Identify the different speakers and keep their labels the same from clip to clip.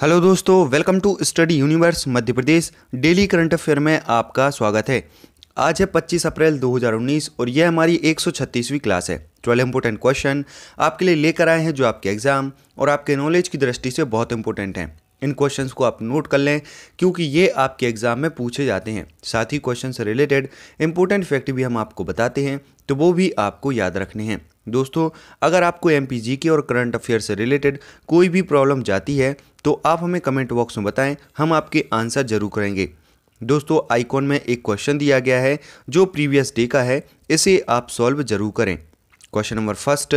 Speaker 1: hello दोस्तों welcome to study universe Madhya Pradesh daily current affair में आपका स्वागत है आज है 25 अप्रैल 2019 और यह हमारी 136वीं क्लास है ट्वेल्व इंपॉर्टेंट क्वेश्चन आपके लिए लेकर आए हैं जो आपके एग्ज़ाम और आपके नॉलेज की दृष्टि से बहुत इंपॉर्टेंट हैं इन क्वेश्चंस को आप नोट कर लें क्योंकि ये आपके एग्ज़ाम में पूछे जाते हैं साथ ही क्वेश्चन से रिलेटेड इंपॉर्टेंट फैक्ट भी हम आपको बताते हैं तो वो भी आपको याद रखने हैं दोस्तों अगर आपको एम पी जी के और करंट अफेयर से रिलेटेड कोई भी प्रॉब्लम जाती है तो आप हमें कमेंट बॉक्स में बताएं हम आपके आंसर जरूर करेंगे दोस्तों आइकॉन में एक क्वेश्चन दिया गया है जो प्रीवियस डे का है इसे आप सॉल्व जरूर करें क्वेश्चन नंबर फर्स्ट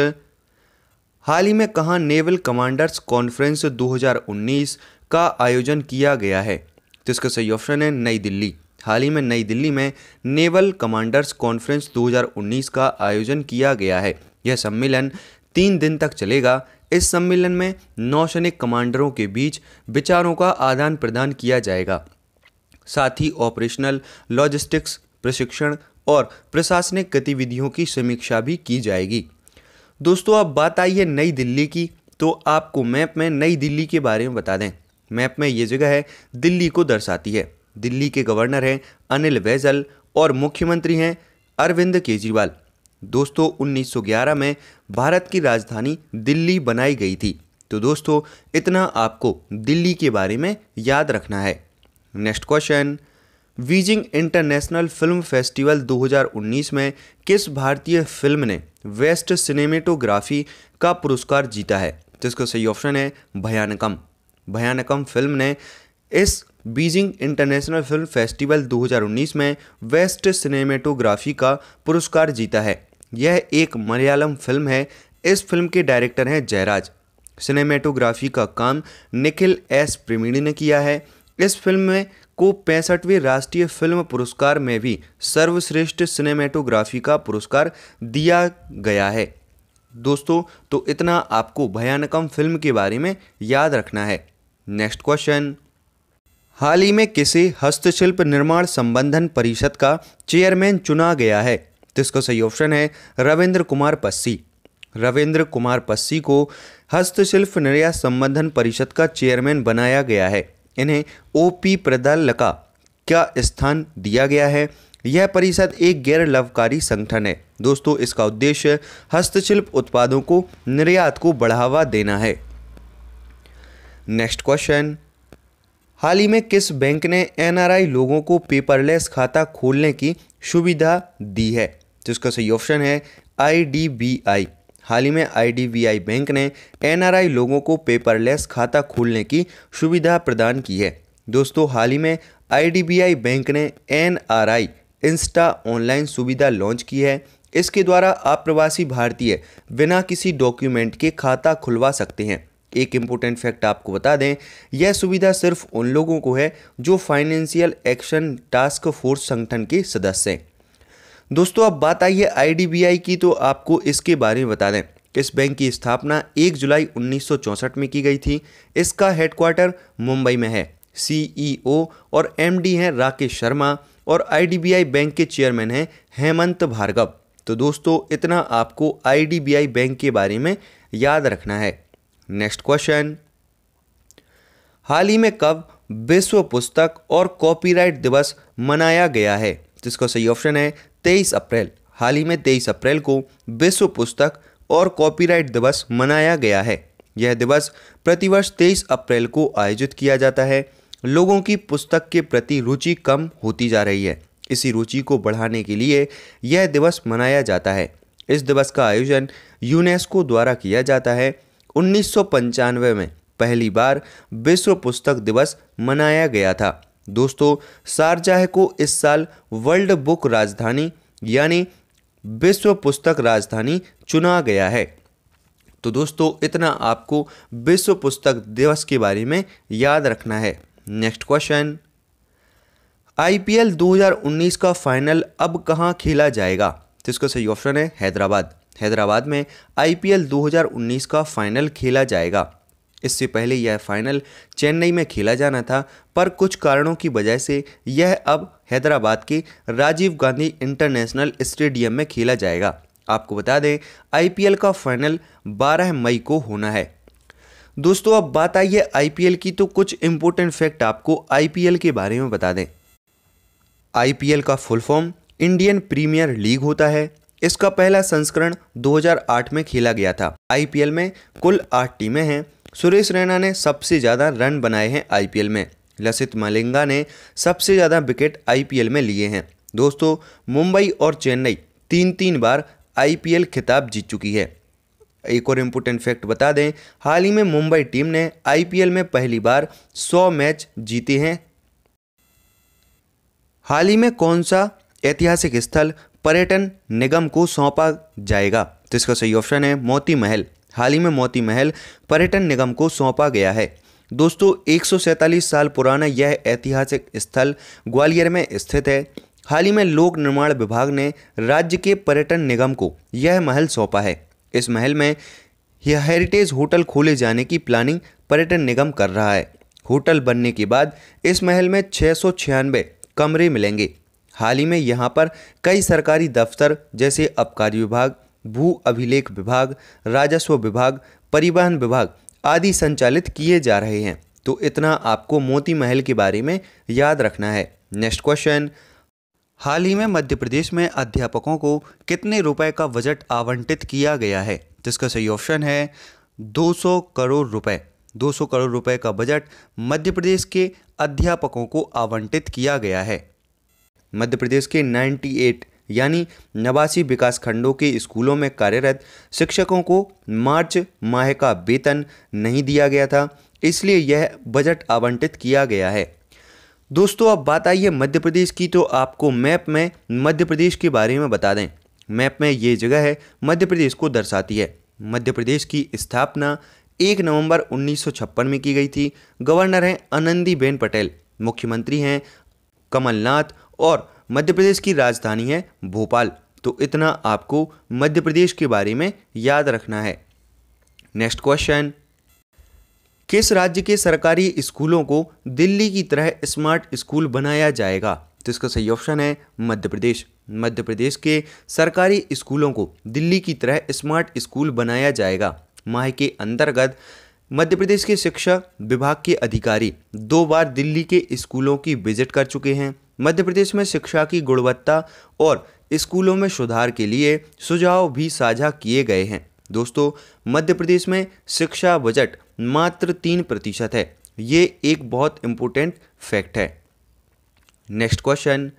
Speaker 1: हाल ही में कहाँ नेवल कमांडर्स कॉन्फ्रेंस 2019 का आयोजन किया गया है तो इसका सही ऑप्शन है नई दिल्ली हाल ही में नई दिल्ली में नेवल कमांडर्स कॉन्फ्रेंस 2019 का आयोजन किया गया है यह सम्मेलन तीन दिन तक चलेगा इस सम्मेलन में नौसैनिक कमांडरों के बीच विचारों का आदान प्रदान किया जाएगा साथ ही ऑपरेशनल लॉजिस्टिक्स प्रशिक्षण और प्रशासनिक गतिविधियों की समीक्षा भी की जाएगी दोस्तों अब बात आई है नई दिल्ली की तो आपको मैप में नई दिल्ली के बारे में बता दें मैप में ये जगह है दिल्ली को दर्शाती है दिल्ली के गवर्नर हैं अनिल बैजल और मुख्यमंत्री हैं अरविंद केजरीवाल दोस्तों 1911 में भारत की राजधानी दिल्ली बनाई गई थी तो दोस्तों इतना आपको दिल्ली के बारे में याद रखना है next question Beijing international film festival 2019 में किस भारतीय फिल्म ने वेस्ट सिनेमेटोग्राफी का पुरस्कार जीता है तो इसका सही ऑप्शन है भयानकम भयानकम फिल्म ने इस बीजिंग इंटरनेशनल फिल्म फेस्टिवल 2019 में वेस्ट सिनेमेटोग्राफी का पुरस्कार जीता है यह एक मलयालम फिल्म है इस फिल्म के डायरेक्टर हैं जयराज सिनेमेटोग्राफी का काम निखिल एस प्रेमिणी ने किया है इस फिल्म में को पैंसठवें राष्ट्रीय फिल्म पुरस्कार में भी सर्वश्रेष्ठ सिनेमेटोग्राफी का पुरस्कार दिया गया है दोस्तों तो इतना आपको भयानकम फिल्म के बारे में याद रखना है नेक्स्ट क्वेश्चन हाल ही में किसे हस्तशिल्प निर्माण संबंधन परिषद का चेयरमैन चुना गया है तो इसका सही ऑप्शन है रविंद्र कुमार पस्सी रविंद्र कुमार पस्सी को हस्तशिल्प निर्यात संबंधन परिषद का चेयरमैन बनाया गया है इन्हें ओ पी प्रदालका का स्थान दिया गया है यह परिषद एक गैर लाभकारी संगठन है दोस्तों इसका उद्देश्य हस्तशिल्प उत्पादों को निर्यात को बढ़ावा देना है नेक्स्ट क्वेश्चन हाल ही में किस बैंक ने एनआरआई लोगों को पेपरलेस खाता खोलने की सुविधा दी है जिसका तो सही ऑप्शन है आई हाल ही में आई बैंक ने एनआरआई लोगों को पेपरलेस खाता खोलने की सुविधा प्रदान की है दोस्तों हाल ही में आई बैंक ने एन इंस्टा ऑनलाइन सुविधा लॉन्च की है इसके द्वारा आप प्रवासी भारतीय बिना किसी डॉक्यूमेंट के खाता खुलवा सकते हैं एक इम्पोर्टेंट फैक्ट आपको बता दें यह सुविधा सिर्फ उन लोगों को है जो फाइनेंशियल एक्शन टास्क फोर्स संगठन के सदस्य हैं दोस्तों अब बात आई है आई की तो आपको इसके बारे में बता दें इस बैंक की स्थापना 1 जुलाई 1964 में की गई थी इसका हेडक्वार्टर मुंबई में है सीईओ e और एमडी हैं राकेश शर्मा और आईडीबीआई बैंक के चेयरमैन हैं हेमंत भार्गव तो दोस्तों इतना आपको आईडीबीआई बैंक के बारे में याद रखना है नेक्स्ट क्वेश्चन हाल ही में कब विश्व पुस्तक और कॉपीराइट दिवस मनाया गया है जिसका सही ऑप्शन है 23 अप्रैल हाल ही में 23 अप्रैल को विश्व पुस्तक और कॉपीराइट दिवस मनाया गया है यह दिवस प्रतिवर्ष 23 अप्रैल को आयोजित किया जाता है लोगों की पुस्तक के प्रति रुचि कम होती जा रही है इसी रुचि को बढ़ाने के लिए यह दिवस मनाया जाता है इस दिवस का आयोजन यूनेस्को द्वारा किया जाता है उन्नीस में पहली बार विश्व पुस्तक दिवस मनाया गया था दोस्तों शारजाह को इस साल वर्ल्ड बुक राजधानी यानी विश्व पुस्तक राजधानी चुना गया है तो दोस्तों इतना आपको विश्व पुस्तक दिवस के बारे में याद रखना है नेक्स्ट क्वेश्चन आईपीएल 2019 का फाइनल अब कहाँ खेला जाएगा तो इसका सही ऑप्शन है हैदराबाद हैदराबाद में आईपीएल 2019 का फाइनल खेला जाएगा इससे पहले यह फाइनल चेन्नई में खेला जाना था पर कुछ कारणों की वजह से यह अब हैदराबाद के राजीव गांधी इंटरनेशनल स्टेडियम में खेला जाएगा आपको बता दें आईपीएल का फाइनल 12 मई को होना है दोस्तों अब बात आई है आईपीएल की तो कुछ इंपॉर्टेंट फैक्ट आपको आईपीएल के बारे में बता दें आईपीएल का full form Indian Premier League होता है इसका पहला संस्करण 2008 में खेला गया था आईपीएल में कुल आठ टीमें हैं सुरेश रैना ने सबसे ज़्यादा रन बनाए हैं आईपीएल में लसित मलिंगा ने सबसे ज़्यादा विकेट आईपीएल में लिए हैं दोस्तों मुंबई और चेन्नई तीन तीन बार आईपीएल खिताब जीत चुकी है एक और इम्पोर्टेंट फैक्ट बता दें हाल ही में मुंबई टीम ने आईपीएल में पहली बार 100 मैच जीते हैं हाल ही में कौन सा ऐतिहासिक स्थल पर्यटन निगम को सौंपा जाएगा तो इसका सही ऑप्शन है मोती महल हाल ही में मोती महल पर्यटन निगम को सौंपा गया है दोस्तों एक साल पुराना यह ऐतिहासिक स्थल ग्वालियर में स्थित है हाल ही में लोक निर्माण विभाग ने राज्य के पर्यटन निगम को यह महल सौंपा है इस महल में यह हेरिटेज होटल खोले जाने की प्लानिंग पर्यटन निगम कर रहा है होटल बनने के बाद इस महल में छः कमरे मिलेंगे हाल ही में यहाँ पर कई सरकारी दफ्तर जैसे आबकारी विभाग भू अभिलेख विभाग राजस्व विभाग परिवहन विभाग आदि संचालित किए जा रहे हैं तो इतना आपको मोती महल के बारे में याद रखना है नेक्स्ट क्वेश्चन हाल ही में मध्य प्रदेश में अध्यापकों को कितने रुपए का बजट आवंटित किया गया है जिसका सही ऑप्शन है 200 करोड़ रुपए 200 करोड़ रुपए का बजट मध्य प्रदेश के अध्यापकों को आवंटित किया गया है मध्य प्रदेश के 98 यानी नवासी विकास खंडों के स्कूलों में कार्यरत शिक्षकों को मार्च माह का वेतन नहीं दिया गया था इसलिए यह बजट आवंटित किया गया है दोस्तों अब बात आई है मध्य प्रदेश की तो आपको मैप में मध्य प्रदेश के बारे में बता दें मैप में ये जगह है मध्य प्रदेश को दर्शाती है मध्य प्रदेश की स्थापना एक नवंबर 1956 में की गई थी गवर्नर हैं आनंदीबेन पटेल मुख्यमंत्री हैं कमलनाथ और मध्य प्रदेश की राजधानी है भोपाल तो इतना आपको मध्य प्रदेश के बारे में याद रखना है नेक्स्ट क्वेश्चन किस राज्य के सरकारी स्कूलों को दिल्ली की तरह स्मार्ट स्कूल बनाया जाएगा तो इसका सही ऑप्शन है मध्य प्रदेश मध्य प्रदेश के सरकारी स्कूलों को दिल्ली की तरह स्मार्ट स्कूल बनाया जाएगा माह के अंतर्गत मध्य प्रदेश के शिक्षा विभाग के अधिकारी दो बार दिल्ली के स्कूलों की विजिट कर चुके हैं मध्य प्रदेश में शिक्षा की गुणवत्ता और स्कूलों में सुधार के लिए सुझाव भी साझा किए गए हैं दोस्तों मध्य प्रदेश में शिक्षा बजट मात्र तीन प्रतिशत है ये एक बहुत इम्पोर्टेंट फैक्ट है नेक्स्ट क्वेश्चन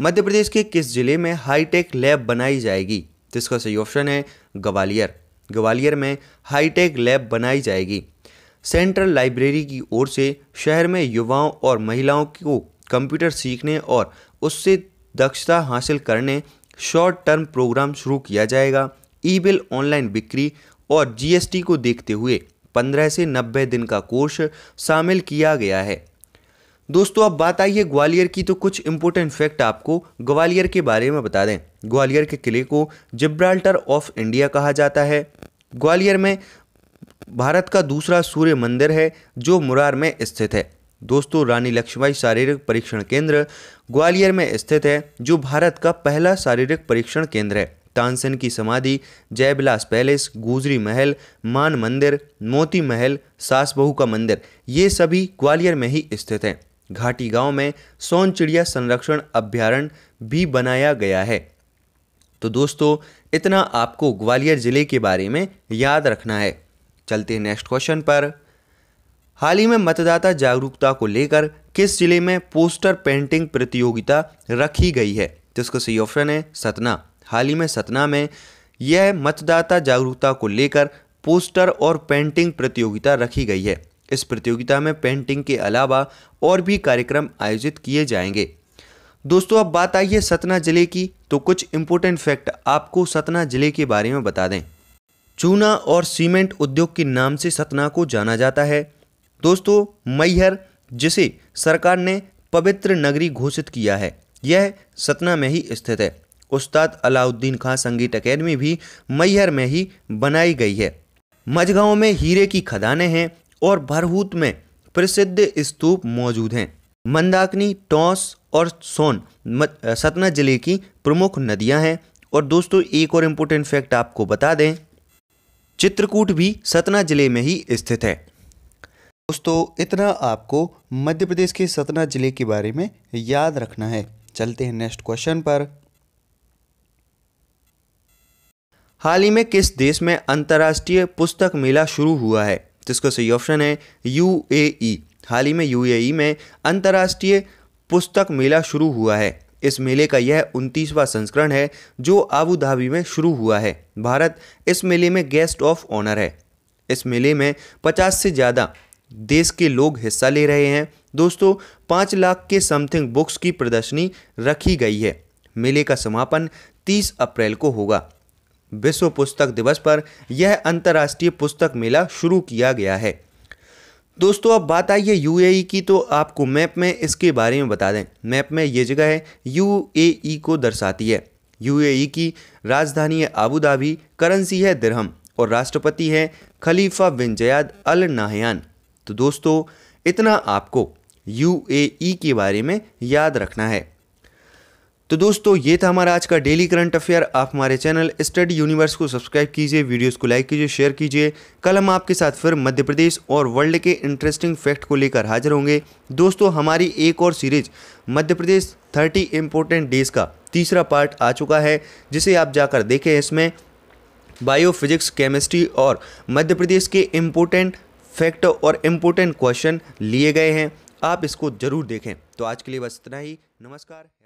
Speaker 1: मध्य प्रदेश के किस जिले में हाईटेक लैब बनाई जाएगी जिसका तो सही ऑप्शन है ग्वालियर ग्वालियर में हाईटेक लैब बनाई जाएगी सेंट्रल लाइब्रेरी की ओर से शहर में युवाओं और महिलाओं को कंप्यूटर सीखने और उससे दक्षता हासिल करने शॉर्ट टर्म प्रोग्राम शुरू किया जाएगा ई बिल ऑनलाइन बिक्री और जीएसटी को देखते हुए 15 से 90 दिन का कोर्स शामिल किया गया है दोस्तों अब बात आई है ग्वालियर की तो कुछ इम्पोर्टेंट फैक्ट आपको ग्वालियर के बारे में बता दें ग्वालियर के किले को जिब्राल्टर ऑफ इंडिया कहा जाता है ग्वालियर में भारत का दूसरा सूर्य मंदिर है जो मुरार में स्थित है दोस्तों रानी लक्ष्मीबाई शारीरिक परीक्षण केंद्र ग्वालियर में स्थित है जो भारत का पहला शारीरिक परीक्षण केंद्र है तानसेन की समाधि जयबिलास पैलेस गुजरी महल मान मंदिर मोती महल सास बहू का मंदिर ये सभी ग्वालियर में ही स्थित हैं घाटी गांव में सोन चिड़िया संरक्षण अभ्यारण्य भी बनाया गया है तो दोस्तों इतना आपको ग्वालियर ज़िले के बारे में याद रखना है चलते नेक्स्ट क्वेश्चन पर हाल ही में मतदाता जागरूकता को लेकर किस जिले में पोस्टर पेंटिंग प्रतियोगिता रखी गई है तो इसका सही ऑप्शन है सतना हाल ही में सतना में यह मतदाता जागरूकता को लेकर पोस्टर और पेंटिंग प्रतियोगिता रखी गई है इस प्रतियोगिता में पेंटिंग के अलावा और भी कार्यक्रम आयोजित किए जाएंगे दोस्तों अब बात आई है सतना जिले की तो कुछ इम्पोर्टेंट फैक्ट आपको सतना जिले के बारे में बता दें चूना और सीमेंट उद्योग के नाम से सतना को जाना जाता है दोस्तों मैहर जिसे सरकार ने पवित्र नगरी घोषित किया है यह सतना में ही स्थित है उस्ताद अलाउद्दीन खां संगीत अकेडमी भी मैहर में ही बनाई गई है मझगांव में हीरे की खदानें हैं और भरहूत में प्रसिद्ध स्तूप मौजूद हैं मंदाकिनी टॉस और सोन सतना जिले की प्रमुख नदियां हैं और दोस्तों एक और इम्पोर्टेंट फैक्ट आपको बता दें चित्रकूट भी सतना जिले में ही स्थित है दोस्तों इतना आपको मध्य प्रदेश के सतना ज़िले के बारे में याद रखना है चलते हैं नेक्स्ट क्वेश्चन पर हाल ही में किस देश में अंतर्राष्ट्रीय पुस्तक मेला शुरू हुआ है जिसका सही ऑप्शन है यूएई हाल ही में यूएई में अंतर्राष्ट्रीय पुस्तक मेला शुरू हुआ है इस मेले का यह उनतीसवां संस्करण है जो आबू धाबी में शुरू हुआ है भारत इस मेले में गेस्ट ऑफ ऑनर है इस मेले में 50 से ज़्यादा देश के लोग हिस्सा ले रहे हैं दोस्तों पाँच लाख के समथिंग बुक्स की प्रदर्शनी रखी गई है मेले का समापन 30 अप्रैल को होगा विश्व पुस्तक दिवस पर यह अंतर्राष्ट्रीय पुस्तक मेला शुरू किया गया है दोस्तों अब बात आई है यूएई की तो आपको मैप में इसके बारे में बता दें मैप में ये जगह है यूएई को दर्शाती है यूएई की राजधानी है आबू धाबी करेंसी है दिरहम और राष्ट्रपति है खलीफा बिन जयाद अल नाहयान तो दोस्तों इतना आपको यू e के बारे में याद रखना है तो दोस्तों ये था हमारा आज का डेली करंट अफेयर आप हमारे चैनल स्टडी यूनिवर्स को सब्सक्राइब कीजिए वीडियोस को लाइक कीजिए शेयर कीजिए कल हम आपके साथ फिर मध्य प्रदेश और वर्ल्ड के इंटरेस्टिंग फैक्ट को लेकर हाजिर होंगे दोस्तों हमारी एक और series Madhya Pradesh thirty important days का तीसरा पार्ट आ चुका है जिसे आप जाकर देखें इसमें बायोफिजिक्स केमिस्ट्री और मध्य प्रदेश के इम्पोर्टेंट फैक्ट और इम्पोर्टेंट क्वेश्चन लिए गए हैं आप इसको ज़रूर देखें तो आज के लिए बस इतना ही नमस्कार